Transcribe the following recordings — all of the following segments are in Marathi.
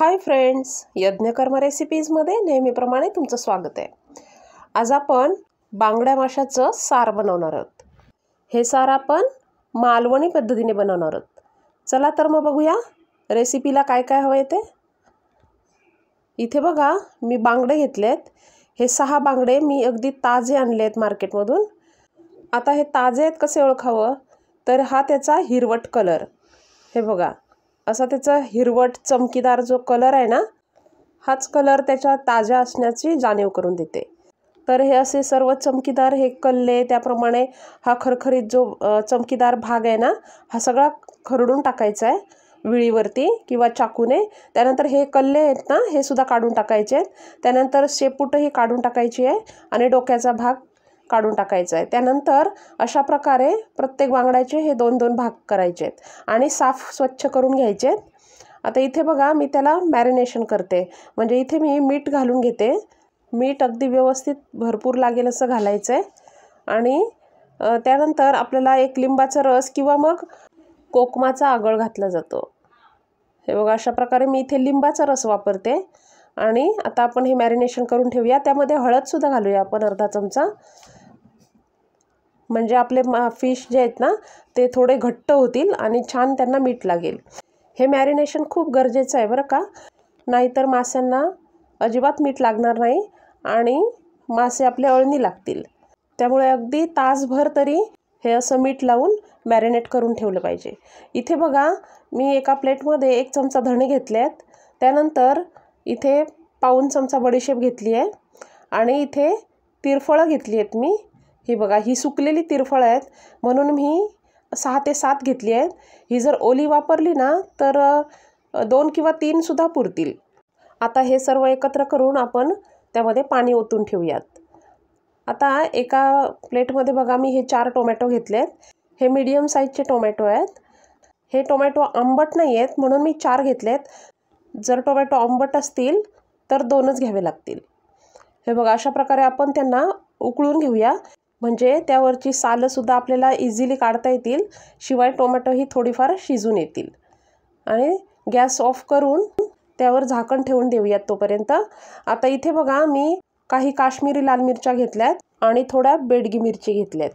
हाय फ्रेंड्स यज्ञकर्म रेसिपीजमध्ये नेहमीप्रमाणे तुमचं स्वागत आहे आज आपण बांगड्या माशाचं सार बनवणार आहोत हे सार आपण मालवणी पद्धतीने बनवणार आहोत चला तर मग बघूया रेसिपीला काय काय हवं येते ते इथे बघा मी बांगडे घेतले आहेत हे सहा बांगडे मी अगदी ताजे आणले आहेत मार्केटमधून आता हे ताजे आहेत कसे ओळखावं तर हा त्याचा हिरवट कलर हे बघा असा त्याचा हिरवट चमकीदार जो कलर आहे ना हाच कलर त्याच्या ताज्या असण्याची जाणीव करून देते तर हे असे सर्व चमकीदार हे कल्ले त्याप्रमाणे हा खरखरीत जो चमकीदार भाग आहे ना हा सगळा खरडून टाकायचा आहे विळीवरती किंवा चाकूने त्यानंतर हे कल्ले आहेत ना हे सुद्धा काढून टाकायचे आहेत त्यानंतर शेपूटही काढून टाकायची आहे आणि डोक्याचा भाग काढून टाकायचं आहे त्यानंतर अशा प्रकारे प्रत्येक बांगड्याचे हे दोन दोन भाग करायचे आहेत आणि साफ स्वच्छ करून घ्यायचे आहेत आता इथे बघा मी त्याला मॅरिनेशन करते म्हणजे इथे मी मीठ घालून घेते मीठ अगदी व्यवस्थित भरपूर लागेल असं घालायचं आहे आणि त्यानंतर आपल्याला एक लिंबाचा रस किंवा मग कोकमाचा आगळ घातला जातो हे बघा अशा प्रकारे मी इथे लिंबाचा रस वापरते आणि आता आपण हे मॅरिनेशन करून ठेवूया त्यामध्ये हळदसुद्धा घालूया आपण अर्धा चमचा म्हणजे आपले फिश जे आहेत ना ते थोडे घट्ट होतील आणि छान त्यांना मीठ लागेल हे मॅरिनेशन खूप गरजेचं आहे बरं का नाहीतर माशांना अजिबात मीठ लागणार नाही आणि मासे आपले अळणी लागतील त्यामुळे अगदी तासभर तरी हे असं मीठ लावून मॅरिनेट करून ठेवलं पाहिजे इथे बघा मी एका प्लेटमध्ये एक चमचा धणे घेतले आहेत त्यानंतर इथे पाऊन चमचा बडीशेप घेतली आहे आणि इथे तिरफळं घेतली आहेत मी ही बघा ही सुकलेली तिरफळ आहेत म्हणून मी सहा ते सात घेतली आहेत ही जर ओली वापरली ना तर दोन किंवा तीनसुद्धा पुरतील आता हे सर्व एकत्र करून आपण त्यामध्ये पाणी ओतून ठेवूयात आता एका प्लेटमध्ये बघा मी हे चार टोमॅटो घेतले आहेत हे मीडियम साईजचे टोमॅटो आहेत हे टोमॅटो आंबट नाही आहेत म्हणून मी चार घेतले आहेत जर टोमॅटो आंबट असतील तर दोनच घ्यावे लागतील हे बघा अशा प्रकारे आपण त्यांना उकळून घेऊया म्हणजे त्यावरची सालंसुद्धा आपल्याला इझिली काढता येतील शिवाय टोमॅटोही थोडीफार शिजून येतील आणि गॅस ऑफ करून त्यावर झाकण ठेवून देऊयात तोपर्यंत आता इथे बघा मी काही काश्मीरी लाल मिरच्या घेतल्यात आणि थोड्या बेडगी मिरची घेतल्यात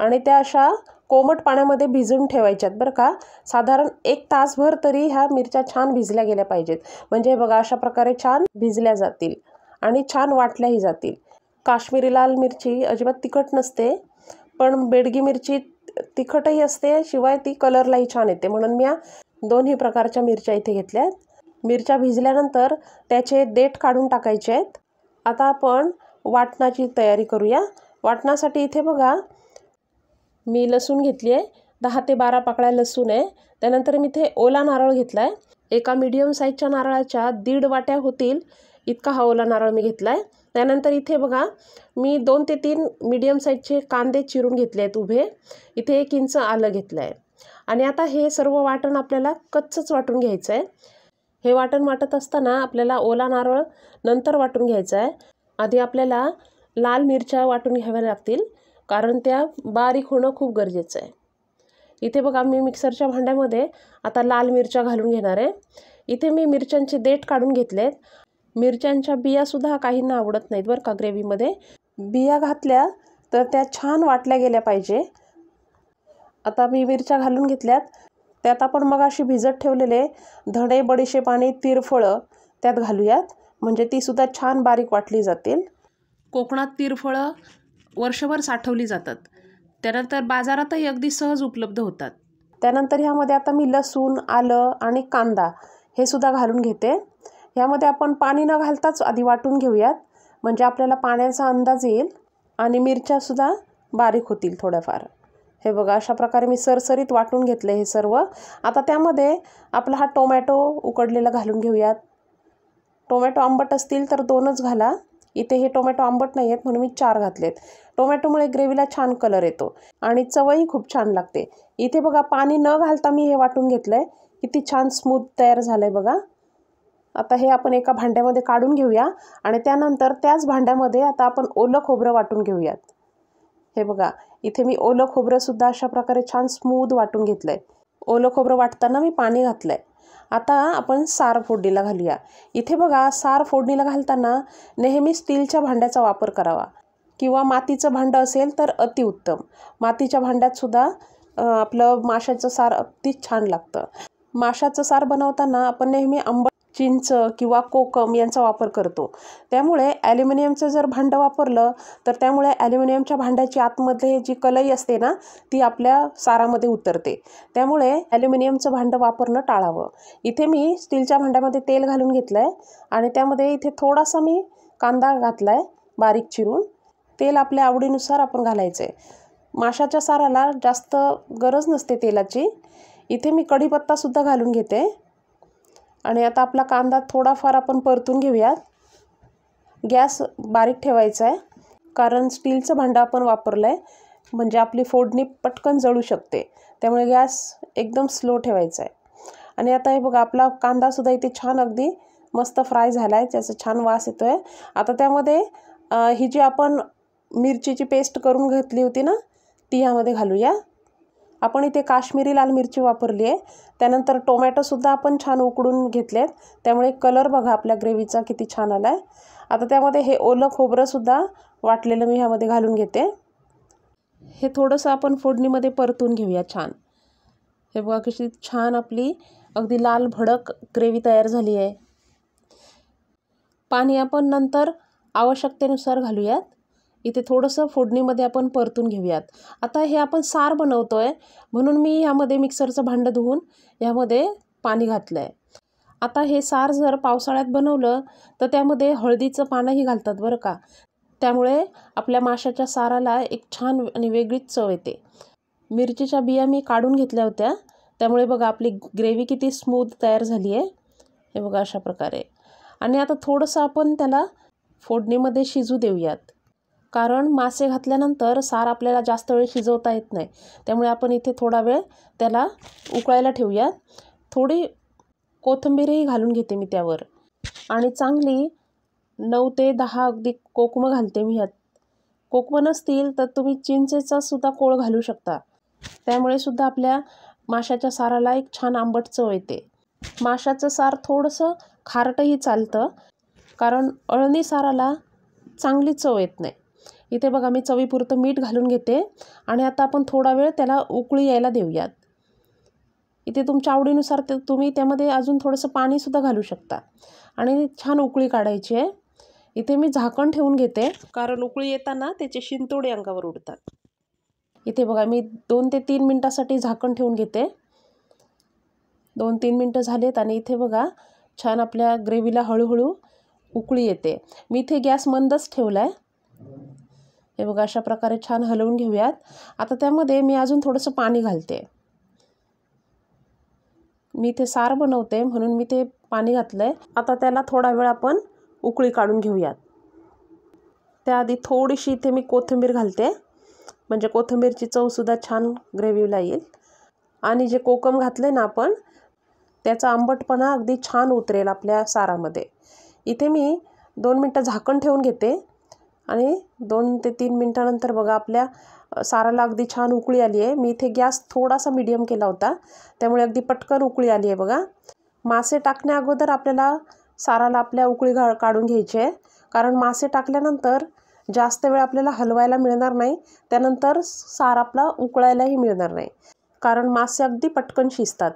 आणि त्या अशा कोमट पाण्यामध्ये भिजून ठेवायच्यात बरं का साधारण एक तासभर तरी ह्या मिरच्या छान भिजल्या गेल्या पाहिजेत म्हणजे बघा अशा प्रकारे छान भिजल्या जातील आणि छान वाटल्याही जातील काश्मीरी लाल मिरची अजिबात तिखट नसते पण बेडगी मिरची तिखटही असते शिवाय ती कलरलाही छान येते म्हणून मी दोन्ही प्रकारच्या मिरच्या इथे घेतल्या आहेत मिरच्या भिजल्यानंतर त्याचे देठ काढून टाकायचे आहेत आता आपण वाटणाची तयारी करूया वाटणासाठी इथे बघा मी लसूण घेतली आहे दहा ते बारा पाकळ्या लसूण आहे त्यानंतर मी इथे ओला नारळ घेतला आहे एका मीडियम साईजच्या नारळाच्या दीड वाट्या होतील इतका हा ओला नारळ मी घेतला आहे त्यानंतर इथे बघा मी दोन ते तीन मीडियम साईजचे कांदे चिरून घेतले आहेत उभे इथे एक इंच आलं घेतलं आहे आणि आता हे सर्व वाटण आपल्याला कच्चच वाटून घ्यायचं आहे हे वाटण वाटत असताना आपल्याला ओला नारळ नंतर वाटून घ्यायचं आहे आधी आपल्याला लाल मिरच्या वाटून घ्याव्या लागतील कारण त्या बारीक होणं खूप गरजेचं आहे इथे बघा मी मिक्सरच्या भांड्यामध्ये आता लाल मिरच्या घालून घेणार आहे इथे मी मिरच्यांचे देठ काढून घेतले आहेत मिरच्यांच्या बियासुद्धा काहींना आवडत नाहीत बरं का ग्रेव्हीमध्ये बिया घातल्या तर त्या छान वाटल्या गेल्या पाहिजे आता मी मिरच्या घालून घेतल्यात त्यात आपण मग अशी भिजत ठेवलेले धणे बडीशेप आणि तिरफळं त्यात घालूयात म्हणजे तीसुद्धा छान बारीक वाटली जातील कोकणात तिरफळं वर्षभर साठवली जातात त्यानंतर बाजारातही अगदी सहज उपलब्ध होतात त्यानंतर ह्यामध्ये आता मी लसूण आलं आणि कांदा हे सुद्धा घालून घेते ह्यामध्ये आपण पाणी न घालताच आधी वाटून घेऊयात म्हणजे आपल्याला पाण्याचा अंदाज येईल आणि मिरच्यासुद्धा बारीक होतील थोड्याफार हे बघा अशा प्रकारे मी सरसरीत वाटून घेतले हे सर्व आता त्यामध्ये आपला हा टोमॅटो उकडलेला घालून घेऊयात टोमॅटो आंबट असतील तर दोनच घाला इथे हे टोमॅटो आंबट नाही आहेत म्हणून मी चार घातलेत टोमॅटोमुळे ग्रेव्हीला छान कलर येतो आणि चवही खूप छान लागते इथे बघा पाणी न घालता मी हे वाटून घेतलं आहे किती छान स्मूथ तयार झालं आहे बघा आता हे आपण एका भांड्यामध्ये काढून घेऊया आणि त्यानंतर त्याच भांड्यामध्ये आता आपण ओलं खोबरं वाटून घेऊयात हे बघा इथे मी ओलं सुद्धा अशा प्रकारे छान स्मूद वाटून घेतलं आहे ओलं खोबरं वाटताना मी पाणी घातलं आहे आता आपण सार फोडणीला घालूया इथे बघा सार फोडणीला घालताना नेहमी स्टीलच्या भांड्याचा वापर करावा किंवा मातीचं भांडं असेल तर अतिउत्तम मातीच्या भांड्यात सुद्धा आपलं माशाचं सार अगदी छान लागतं माशाचं सार बनवताना आपण नेहमी आंबट चिंच किंवा कोकम यांचा वापर करतो त्यामुळे ॲल्युमिनियमचं जर भांडं वापरलं तर त्यामुळे ॲल्युमिनियमच्या भांड्याची आतमध्ये जी कलई असते ना ती आपल्या सारामध्ये उतरते त्यामुळे ॲल्युमिनियमचं भांडं वापरणं टाळावं इथे मी स्टीलच्या भांड्यामध्ये तेल घालून घेतलं आहे आणि त्यामध्ये इथे थोडासा मी कांदा घातला आहे बारीक चिरून तेल आपल्या आवडीनुसार आपण घालायचं आहे माशाच्या साराला जास्त गरज नसते तेलाची इथे मी कढीपत्तासुद्धा घालून घेते आणि आता आपला कांदा थोडाफार आपण परतून घेऊयात गॅस बारीक ठेवायचा आहे कारण स्टीलचं भांडं आपण वापरलं आहे म्हणजे आपली फोडणी पटकन जळू शकते त्यामुळे गॅस एकदम स्लो ठेवायचा आहे आणि आता हे बघा आपला कांदासुद्धा इथे छान अगदी मस्त फ्राय झाला आहे त्याचा छान वास येतो आहे आता त्यामध्ये ही जी आपण मिरचीची पेस्ट करून घेतली होती ना ती ह्यामध्ये घालूया आपण इथे काश्मीरी लाल मिरची वापरली आहे त्यानंतर टोमॅटोसुद्धा आपण छान उकडून घेतले आहेत त्यामुळे कलर बघा आपल्या ग्रेव्हीचा किती छान आला आहे आता त्यामध्ये हे ओलं खोबरंसुद्धा वाटलेलं मी ह्यामध्ये घालून घेते हे थोडंसं आपण फोडणीमध्ये परतून घेऊया छान हे बघा कशी छान आपली अगदी लाल भडक ग्रेव्ही तयार झाली आहे पाणी आपण नंतर आवश्यकतेनुसार घालूयात इथे थोडंसं फोडणीमध्ये आपण परतून घेऊयात आता हे आपण सार बनवतो आहे म्हणून मी ह्यामध्ये मिक्सरचं भांडं धुवून ह्यामध्ये पाणी घातलं आहे आता हे सार जर पावसाळ्यात बनवलं तर त्यामध्ये हळदीचं पानंही घालतात बरं का त्यामुळे आपल्या माशाच्या साराला एक छान आणि वेगळीच चव येते मिरचीच्या बिया मी काढून घेतल्या होत्या त्यामुळे बघा आपली ग्रेव्ही किती स्मूथ तयार झाली आहे हे बघा अशा प्रकारे आणि आता थोडंसं आपण त्याला फोडणीमध्ये शिजू देऊयात कारण मासे घातल्यानंतर सार आपल्याला जास्त वेळ शिजवता येत नाही त्यामुळे आपण इथे थोडा वेळ त्याला उकळायला ठेवूया थोडी कोथिंबीरही घालून घेते मी त्यावर आणि चांगली नऊ ते दहा अगदी कोकम घालते मी ह्यात कोकम नसतील तर तुम्ही चिंचेचा सुद्धा कोळ घालू शकता त्यामुळे सुद्धा आपल्या माशाच्या साराला एक छान आंबट चव येते माशाचं सार थोडंसं खारटही चालतं कारण अळणी साराला चांगली चव येत नाही इथे बघा मी चवीपुरतं मीठ घालून घेते आणि आता आपण थोडा वेळ त्याला उकळी यायला देऊयात इथे तुमच्या आवडीनुसार ते तुम्ही त्यामध्ये अजून थोडंसं पाणीसुद्धा घालू शकता आणि छान उकळी काढायची आहे इथे मी झाकण ठेवून घेते कारण उकळी येताना त्याचे शिंतोडे अंगावर उडतात इथे बघा मी दोन ते तीन मिनटासाठी झाकण ठेवून घेते दोन तीन मिनटं झालेत आणि इथे बघा छान आपल्या ग्रेव्हीला हळूहळू उकळी येते मी इथे गॅस मंदच ठेवला आहे हे बघा अशा प्रकारे छान हलवून घेऊयात आता त्यामध्ये मी अजून थोडंसं पाणी घालते मी ते सार बनवते म्हणून मी ते पाणी घातलं आहे आता त्याला थोडा वेळ आपण उकळी काढून घेऊयात त्याआधी थोडीशी इथे मी कोथिंबीर घालते म्हणजे कोथिंबीरची चवसुद्धा छान ग्रेव्हीला येईल आणि जे कोकम घातले ना आपण त्याचा आंबटपणा अगदी छान उतरेल आपल्या सारामध्ये इथे मी दोन मिनटं झाकण ठेवून घेते आणि दोन ते तीन मिनटानंतर बघा आपल्या साराला अगदी छान उकळी आली आहे मी इथे गॅस थोडासा मीडियम केला होता त्यामुळे अगदी पटकन उकळी आली आहे बघा मासे टाकण्या अगोदर आपल्याला साराला आपल्या उकळी घा काढून घ्यायची आहे कारण मासे टाकल्यानंतर जास्त वेळ आपल्याला हलवायला मिळणार नाही त्यानंतर सार आपला उकळायलाही मिळणार नाही कारण मासे अगदी पटकन शिजतात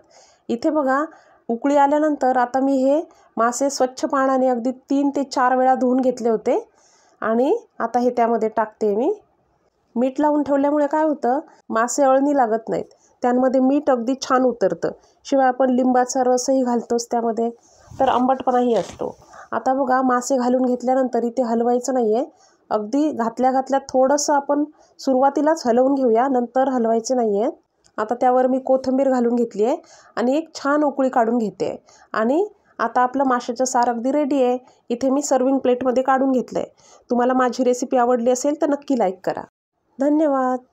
इथे बघा उकळी आल्यानंतर आता मी हे मासे स्वच्छ पाण्याने अगदी तीन ते चार वेळा धुवून घेतले होते आणि आता हे त्यामध्ये टाकते मी मीठ लावून ठेवल्यामुळे काय होतं मासे अळणी लागत नाहीत त्यांमध्ये मीठ अगदी छान उतरतं शिवाय आपण लिंबाचा रसही घालतोच त्यामध्ये तर आंबटपणाही असतो आता बघा मासे घालून घेतल्यानंतर इथे हलवायचं नाही आहे अगदी घातल्या घातल्या थोडंसं आपण सुरुवातीलाच हलवून घेऊया नंतर हलवायचे नाही आहे आता त्यावर मी कोथिंबीर घालून घेतली आहे आणि एक छान उकळी काढून घेते आणि आता आपलं माशाचं सार अगदी रेडी आहे इथे मी सर्विंग प्लेटमध्ये काढून घेतलं आहे तुम्हाला माझी रेसिपी आवडली असेल तर नक्की लाईक करा धन्यवाद